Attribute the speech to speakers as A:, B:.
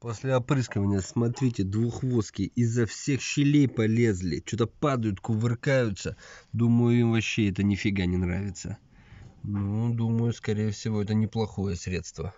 A: после опрыскивания смотрите двухвозки изо всех щелей полезли что-то падают кувыркаются думаю им вообще это нифига не нравится ну думаю скорее всего это неплохое средство